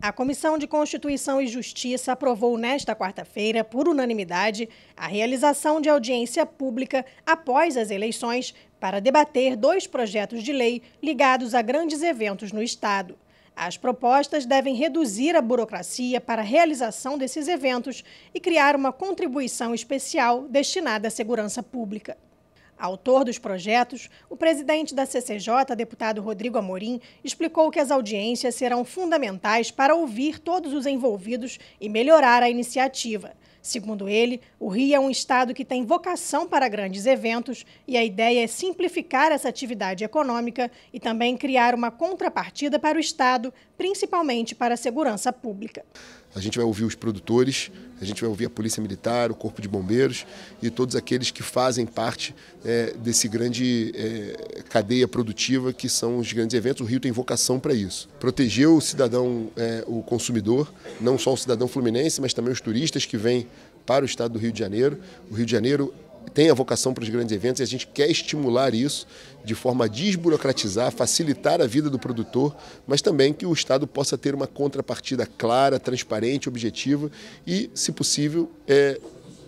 A Comissão de Constituição e Justiça aprovou nesta quarta-feira, por unanimidade, a realização de audiência pública após as eleições para debater dois projetos de lei ligados a grandes eventos no Estado. As propostas devem reduzir a burocracia para a realização desses eventos e criar uma contribuição especial destinada à segurança pública. Autor dos projetos, o presidente da CCJ, deputado Rodrigo Amorim, explicou que as audiências serão fundamentais para ouvir todos os envolvidos e melhorar a iniciativa. Segundo ele, o Rio é um estado que tem vocação para grandes eventos e a ideia é simplificar essa atividade econômica e também criar uma contrapartida para o estado, principalmente para a segurança pública. A gente vai ouvir os produtores, a gente vai ouvir a Polícia Militar, o Corpo de Bombeiros e todos aqueles que fazem parte é, desse grande é, cadeia produtiva que são os grandes eventos. O Rio tem vocação para isso. Proteger o cidadão, é, o consumidor, não só o cidadão fluminense, mas também os turistas que vêm para o estado do Rio de Janeiro. O Rio de Janeiro tem a vocação para os grandes eventos e a gente quer estimular isso de forma a desburocratizar, facilitar a vida do produtor, mas também que o Estado possa ter uma contrapartida clara, transparente, objetiva e, se possível, é,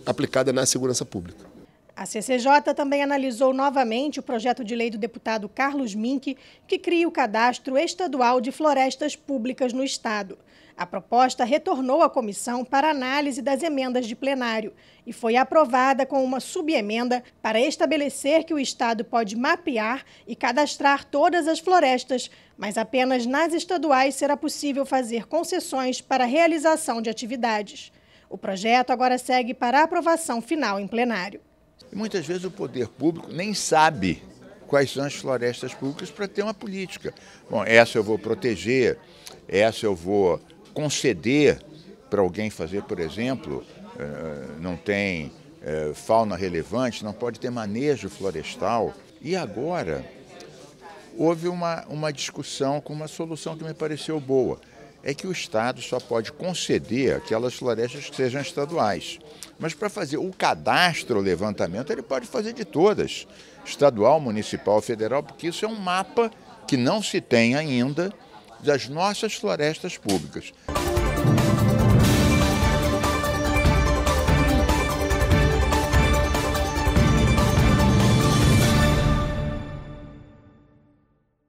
aplicada na segurança pública. A CCJ também analisou novamente o projeto de lei do deputado Carlos Mink, que cria o cadastro estadual de florestas públicas no Estado. A proposta retornou à comissão para análise das emendas de plenário e foi aprovada com uma subemenda para estabelecer que o Estado pode mapear e cadastrar todas as florestas, mas apenas nas estaduais será possível fazer concessões para a realização de atividades. O projeto agora segue para aprovação final em plenário. E muitas vezes o poder público nem sabe quais são as florestas públicas para ter uma política. Bom, essa eu vou proteger, essa eu vou conceder para alguém fazer, por exemplo, eh, não tem eh, fauna relevante, não pode ter manejo florestal. E agora houve uma, uma discussão com uma solução que me pareceu boa é que o Estado só pode conceder aquelas florestas que sejam estaduais. Mas para fazer o cadastro, o levantamento, ele pode fazer de todas, estadual, municipal, federal, porque isso é um mapa que não se tem ainda das nossas florestas públicas.